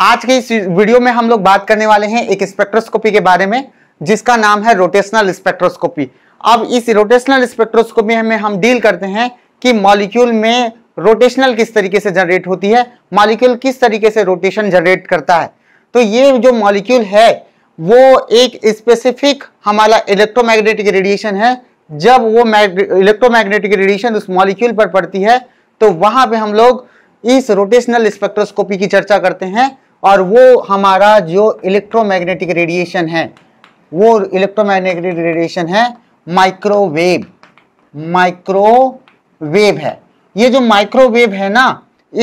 आज के इस वीडियो में हम लोग बात करने वाले हैं एक स्पेक्ट्रोस्कोपी के बारे में जिसका नाम है रोटेशनल स्पेक्ट्रोस्कोपी अब इस रोटेशनल स्पेक्ट्रोस्कोपी में हम डील करते हैं कि मॉलिक्यूल में रोटेशनल किस तरीके से जनरेट होती है मॉलिक्यूल किस तरीके से रोटेशन जनरेट करता है तो ये जो मॉलिक्यूल है वो एक स्पेसिफिक हमारा इलेक्ट्रोमैग्नेटिक रेडिएशन है जब वो इलेक्ट्रोमैग्नेटिक रेडिएशन उस मॉलिक्यूल पर पड़ती है तो वहां पे हम लोग इस रोटेशनल स्पेक्ट्रोस्कोपी की चर्चा करते हैं और वो हमारा जो इलेक्ट्रोमैग्नेटिक रेडिएशन है वो इलेक्ट्रोमैग्नेटिक रेडिएशन है माइक्रोवेव माइक्रोवेव है ये जो माइक्रोवेव है ना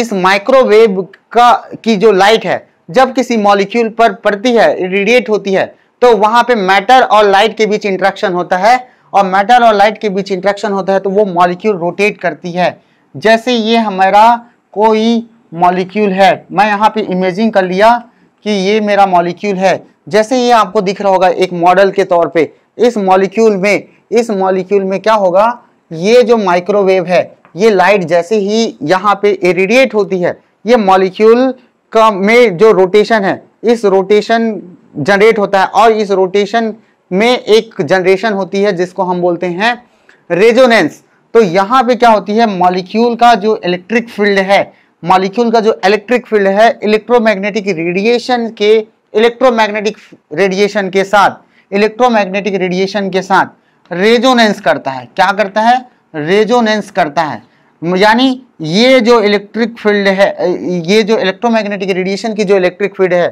इस माइक्रोवेव का की जो लाइट है जब किसी मॉलिक्यूल पर पड़ती है रेडिएट होती है तो वहाँ पे मैटर और लाइट के बीच इंट्रैक्शन होता है और मैटर और लाइट के बीच इंट्रैक्शन होता है तो वो मॉलिक्यूल रोटेट करती है जैसे ये हमारा कोई मॉलिक्यूल है मैं यहाँ पे इमेजिंग कर लिया कि ये मेरा मॉलिक्यूल है जैसे ये आपको दिख रहा होगा एक मॉडल के तौर पे इस मॉलिक्यूल में इस मॉलिक्यूल में क्या होगा ये जो माइक्रोवेव है ये लाइट जैसे ही यहाँ पे इरेडिएट होती है ये मॉलिक्यूल का में जो रोटेशन है इस रोटेशन जनरेट होता है और इस रोटेशन में एक जनरेशन होती है जिसको हम बोलते हैं रेजोनेंस तो यहाँ पे क्या होती है मॉलिक्यूल का जो इलेक्ट्रिक फील्ड है मॉलिक्यूल का जो इलेक्ट्रिक फील्ड है इलेक्ट्रोमैग्नेटिक रेडिएशन के इलेक्ट्रोमैग्नेटिक रेडिएशन के साथ इलेक्ट्रोमैग्नेटिक रेडिएशन के साथ रेजोनेंस करता है क्या करता है रेजोनेंस करता है यानी ये जो इलेक्ट्रिक फील्ड है ये जो इलेक्ट्रोमैग्नेटिक रेडिएशन की जो इलेक्ट्रिक फील्ड है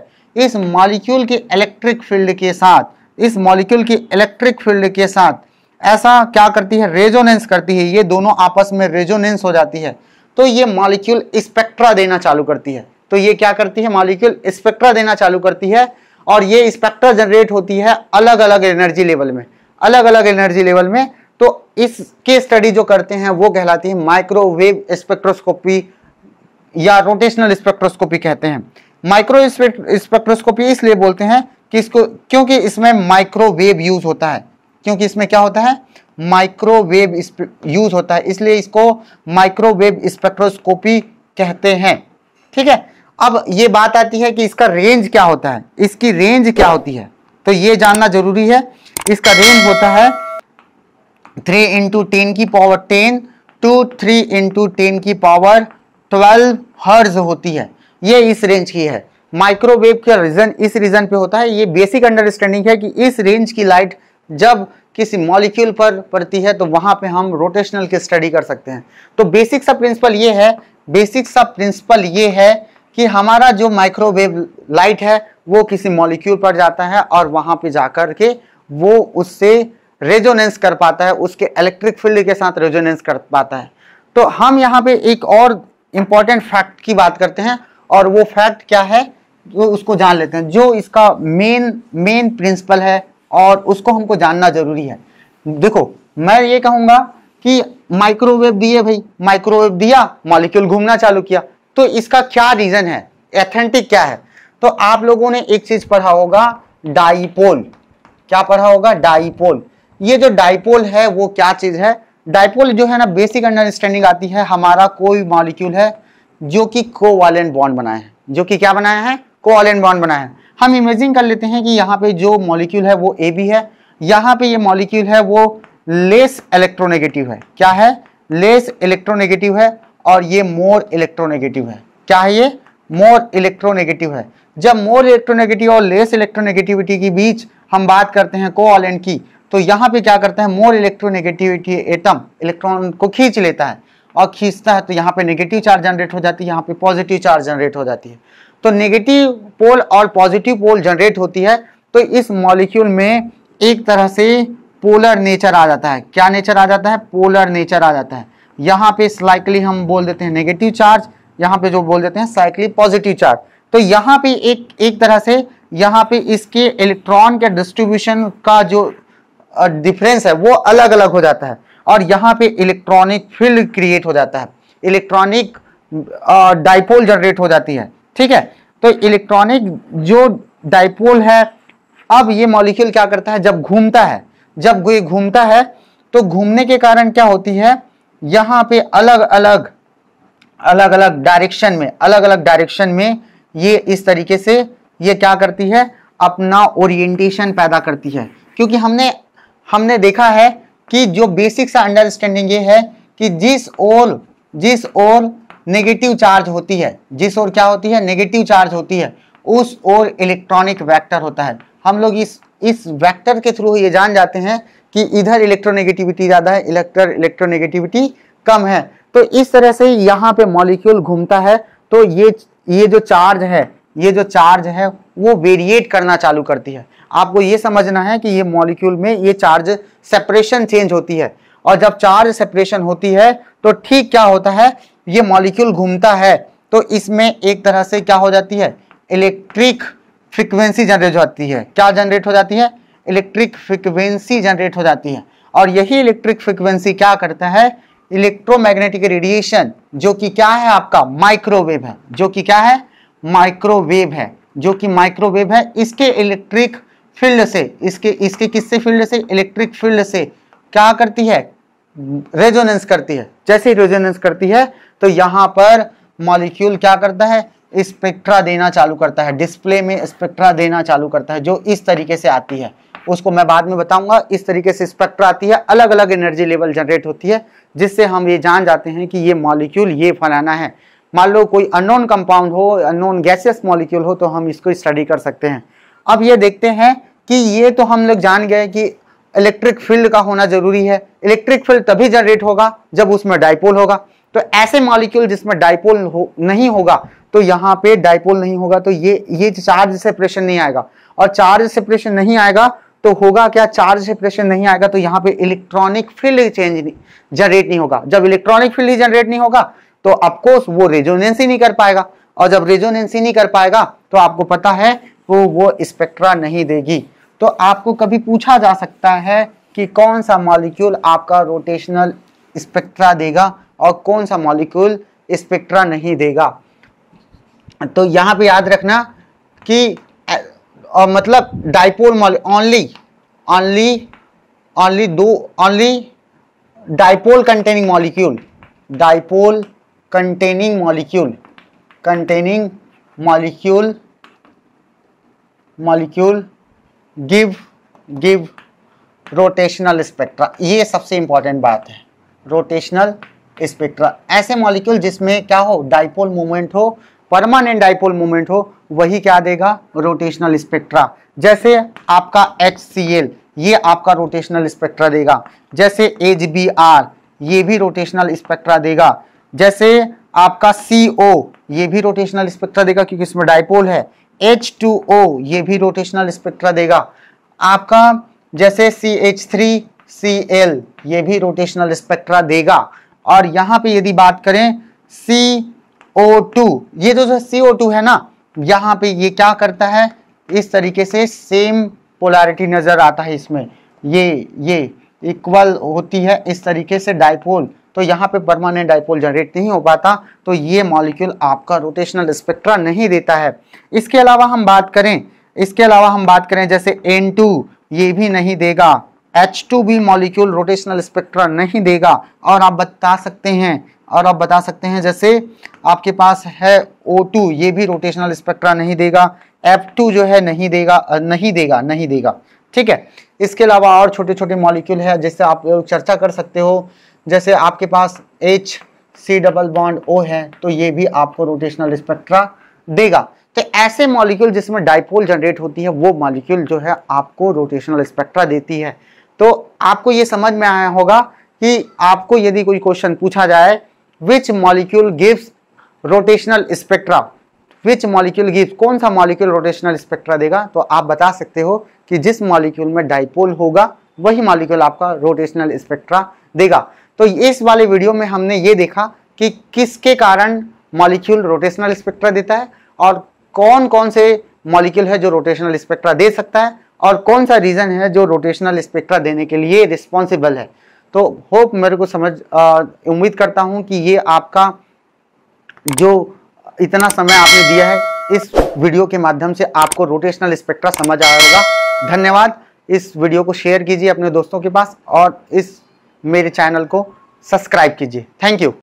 इस मॉलिक्यूल के इलेक्ट्रिक फील्ड के साथ इस मॉलिक्यूल के इलेक्ट्रिक फील्ड के साथ ऐसा क्या करती है रेजोनेंस करती है ये दोनों आपस में रेजोनेंस हो जाती है तो ये मॉलिक्यूल स्पेक्ट्रा देना चालू करती है तो ये क्या करती है मॉलिक्यूल स्पेक्ट्रा देना चालू करती है और ये स्पेक्ट्रा जनरेट होती है अलग अलग एनर्जी लेवल में अलग अलग एनर्जी लेवल में तो इसके स्टडी जो करते हैं वो कहलाती है माइक्रोवेव स्पेक्ट्रोस्कोपी या रोटेशनल स्पेक्ट्रोस्कोपी कहते हैं माइक्रो स्पेक्ट्रोस्कोपी इसलिए बोलते हैं कि इसको क्योंकि इसमें माइक्रोवेव यूज होता है क्योंकि इसमें क्या होता है माइक्रोवेव यूज होता है इसलिए इसको माइक्रोवेव स्पेक्ट्रोस्कोपी कहते हैं ठीक है अब ये बात आती है कि इसका रेंज क्या होता है इसकी रेंज क्या होती है तो ये जानना जरूरी है इसका रेंज होता है थ्री इंटू टेन की power ten to three into ten की पावर ट्वेल्व हर्ज होती है ये इस रेंज की है माइक्रोवेव का रीजन इस रीजन पे होता है ये बेसिक अंडरस्टैंडिंग है कि इस रेंज की लाइट जब किसी मॉलिक्यूल पर पड़ती है तो वहाँ पे हम रोटेशनल की स्टडी कर सकते हैं तो बेसिक सा प्रिंसिपल ये है बेसिक सा प्रिंसिपल ये है कि हमारा जो माइक्रोवेव लाइट है वो किसी मॉलिक्यूल पर जाता है और वहाँ पे जाकर के वो उससे रेजोनेंस कर पाता है उसके इलेक्ट्रिक फील्ड के साथ रेजोनेंस कर पाता है तो हम यहाँ पे एक और इम्पॉर्टेंट फैक्ट की बात करते हैं और वो फैक्ट क्या है जो उसको जान लेते हैं जो इसका मेन मेन प्रिंसिपल है और उसको हमको जानना जरूरी है देखो मैं ये कहूंगा कि माइक्रोवेव दिए भाई माइक्रोवेव दिया मॉलिक्यूल घूमना चालू किया तो इसका क्या रीज़न है एथेंटिक क्या है तो आप लोगों ने एक चीज़ पढ़ा होगा डाइपोल क्या पढ़ा होगा डाइपोल ये जो डाइपोल है वो क्या चीज़ है डाइपोल जो है ना बेसिक अंडरस्टैंडिंग आती है हमारा कोई मॉलिक्यूल है जो कि कोवालेंट बॉन्ड बनाए हैं जो कि क्या बनाया है कोवालेंट बॉन्ड बनाया है हम इमेजिंग कर लेते हैं कि यहाँ पे जो मॉलिक्यूल है वो ए बी है यहाँ पे ये मॉलिक्यूल है वो लेस इलेक्ट्रोनेगेटिव है क्या है लेस इलेक्ट्रोनेगेटिव है और ये मोर इलेक्ट्रोनेगेटिव है क्या है ये मोर इलेक्ट्रोनेगेटिव है जब मोर इलेक्ट्रोनेगेटिव और लेस इलेक्ट्रोनेगेटिविटी के बीच हम बात करते हैं कोऑलेंट की तो यहाँ पे क्या करते हैं मोर इलेक्ट्रोनेगेटिविटी एटम इलेक्ट्रॉन को खींच लेता है और खींचता है तो यहाँ पे नेगेटिव चार्ज जनरेट हो जाती है यहाँ पे पॉजिटिव चार्ज जनरेट हो जाती है तो नेगेटिव पोल और पॉजिटिव पोल जनरेट होती है तो इस मॉलिक्यूल में एक तरह से पोलर नेचर आ जाता है क्या नेचर आ जाता है पोलर नेचर आ जाता है यहाँ पे स्लाइकली हम बोल देते हैं नेगेटिव चार्ज यहाँ पे जो बोल देते हैं साइकली पॉजिटिव चार्ज तो यहाँ पे एक एक तरह से यहाँ पे इसके इलेक्ट्रॉन के डिस्ट्रीब्यूशन का जो डिफरेंस है वो अलग अलग हो जाता है और यहाँ पे इलेक्ट्रॉनिक फील्ड क्रिएट हो जाता है इलेक्ट्रॉनिक डाइपोल जनरेट हो जाती है ठीक है तो इलेक्ट्रॉनिक जो डाइपोल है अब ये मॉलिक्यूल क्या करता है जब घूमता है जब ये घूमता है तो घूमने के कारण क्या होती है यहां पे अलग अलग अलग अलग डायरेक्शन में अलग अलग डायरेक्शन में ये इस तरीके से ये क्या करती है अपना ओरिएंटेशन पैदा करती है क्योंकि हमने हमने देखा है कि जो बेसिक सा अंडरस्टैंडिंग ये है कि जिस ओर जिस ओर नेगेटिव चार्ज होती है जिस ओर क्या होती है नेगेटिव चार्ज होती है उस ओर इलेक्ट्रॉनिक वेक्टर होता है हम लोग इस इस वेक्टर के थ्रू ये जान जाते हैं कि इधर इलेक्ट्रोनेगेटिविटी ज़्यादा है इलेक्टर इलेक्ट्रोनेगेटिविटी कम है तो इस तरह से यहाँ पे मॉलिक्यूल घूमता है तो ये ये जो चार्ज है ये जो चार्ज है वो वेरिएट करना चालू करती है आपको ये समझना है कि ये मॉलिक्यूल में ये चार्ज सेपरेशन चेंज होती है और जब चार्ज सेपरेशन होती है तो ठीक क्या होता है ये मॉलिक्यूल घूमता है तो इसमें एक तरह से क्या हो जाती है इलेक्ट्रिक फ्रिक्वेंसी जनरेट हो जाती है क्या जनरेट हो जाती है इलेक्ट्रिक फ्रिक्वेंसी जनरेट हो जाती है और यही इलेक्ट्रिक फ्रिक्वेंसी क्या करता है इलेक्ट्रोमैग्नेटिक रेडिएशन जो कि क्या है आपका माइक्रोवेव है जो कि क्या है माइक्रोवेव है जो कि माइक्रोवेव है इसके इलेक्ट्रिक फील्ड से इसके इसके किससे फील्ड से इलेक्ट्रिक फील्ड से क्या करती है रेजोनेंस करती है जैसे ही रेजोनेंस करती है तो यहाँ पर मॉलिक्यूल क्या करता है स्पेक्ट्रा देना चालू करता है डिस्प्ले में स्पेक्ट्रा देना चालू करता है जो इस तरीके से आती है उसको मैं बाद में बताऊंगा इस तरीके से स्पेक्ट्रा आती है अलग अलग एनर्जी लेवल जनरेट होती है जिससे हम ये जान जाते हैं कि ये मॉलिक्यूल ये फलाना है मान लो कोई अननोन कंपाउंड हो अननोन गैसियस मॉलिक्यूल हो तो हम इसको स्टडी कर सकते हैं अब ये देखते हैं कि ये तो हम लोग जान गए कि इलेक्ट्रिक फील्ड का होना जरूरी है इलेक्ट्रिक फील्ड तभी जनरेट होगा जब उसमें डाइपोल होगा तो ऐसे मॉलिक्यूल जिसमें डाइपोल हो नहीं होगा तो यहाँ पे डाइपोल नहीं होगा तो ये ये चार्ज सेपरेशन नहीं आएगा और चार्ज सेपरेशन नहीं आएगा तो होगा क्या चार्ज सेपरेशन नहीं आएगा तो यहाँ पे इलेक्ट्रॉनिक फील्ड चेंज जनरेट नहीं होगा जब इलेक्ट्रॉनिक फील्ड जनरेट नहीं होगा तो ऑफकोर्स वो रेजोनेंस ही नहीं कर पाएगा और जब रेजोनेंस ही नहीं कर पाएगा तो आपको पता है तो वो वो स्पेक्ट्रा नहीं देगी तो आपको कभी पूछा जा सकता है कि कौन सा मॉलिक्यूल आपका रोटेशनल स्पेक्ट्रा देगा और कौन सा मॉलिक्यूल स्पेक्ट्रा नहीं देगा तो यहाँ पे याद रखना कि और मतलब dipole mol only only only दो only dipole containing molecule dipole containing molecule containing molecule molecule give give rotational spectra ये सबसे इंपॉर्टेंट बात है रोटेशनल स्पेक्ट्रा ऐसे मॉलिक्यूल जिसमें क्या हो डाइपोल मूवमेंट हो परमानेंट डाइपोल मूवमेंट हो वही क्या देगा रोटेशनल स्पेक्ट्रा जैसे आपका एच ये आपका रोटेशनल स्पेक्ट्रा देगा जैसे एच ये भी रोटेशनल स्पेक्ट्रा देगा जैसे आपका सी ओ ये भी रोटेशनल स्पेक्ट्रा देगा क्योंकि इसमें डाइपोल है एच टू ओ ये भी रोटेशनल स्पेक्ट्रा देगा आपका जैसे C H three C L ये भी रोटेशनल स्पेक्ट्रा देगा और यहाँ पे यदि बात करें सी ओ टू ये जो सी ओ टू है ना यहाँ पे ये क्या करता है इस तरीके से सेम पोलैरिटी नज़र आता है इसमें ये ये इक्वल होती है इस तरीके से डाइपोल तो यहाँ पे परमानेंट डाइपोल जनरेट नहीं हो पाता तो ये मॉलिक्यूल आपका रोटेशनल स्पेक्ट्रा नहीं देता है इसके अलावा हम बात करें इसके अलावा हम बात करें जैसे N2 ये भी नहीं देगा H two B molecule rotational spectra नहीं देगा और आप बता सकते हैं और आप बता सकते हैं जैसे आपके पास है O2 ये भी रोटेशनल स्पेक्ट्रा नहीं देगा F2 जो है नहीं देगा नहीं देगा नहीं देगा ठीक है इसके अलावा और छोटे छोटे मॉलिक्यूल है जिससे आप लोग चर्चा कर सकते हो जैसे आपके पास H C double bond O है तो ये भी आपको रोटेशनल स्पेक्ट्रा देगा तो ऐसे मॉलिक्यूल जिसमें डाइपोल जनरेट होती है वो मॉलिक्यूल जो है आपको रोटेशनल स्पेक्ट्रा देती है तो आपको ये समझ में आया होगा कि आपको यदि कोई क्वेश्चन पूछा जाए which molecule gives rotational spectra which molecule gives कौन सा मॉलिक्यूल रोटेशनल स्पेक्ट्रा देगा तो आप बता सकते हो कि जिस मॉलिक्यूल में डाइपोल होगा वही मॉलिक्यूल आपका रोटेशनल स्पेक्ट्रा देगा तो इस वाले वीडियो में हमने ये देखा कि किसके कारण मॉलिक्यूल रोटेशनल स्पेक्ट्रा देता है और कौन कौन से मॉलिक्यूल है जो रोटेशनल स्पेक्ट्रा दे सकता है और कौन सा रीज़न है जो रोटेशनल स्पेक्ट्रा देने के लिए रिस्पॉन्सिबल है तो होप मेरे को समझ उम्मीद करता हूँ कि ये आपका जो इतना समय आपने दिया है इस वीडियो के माध्यम से आपको रोटेशनल स्पेक्ट्रा समझ आया होगा धन्यवाद इस वीडियो को शेयर कीजिए अपने दोस्तों के पास और इस मेरे चैनल को सब्सक्राइब कीजिए थैंक यू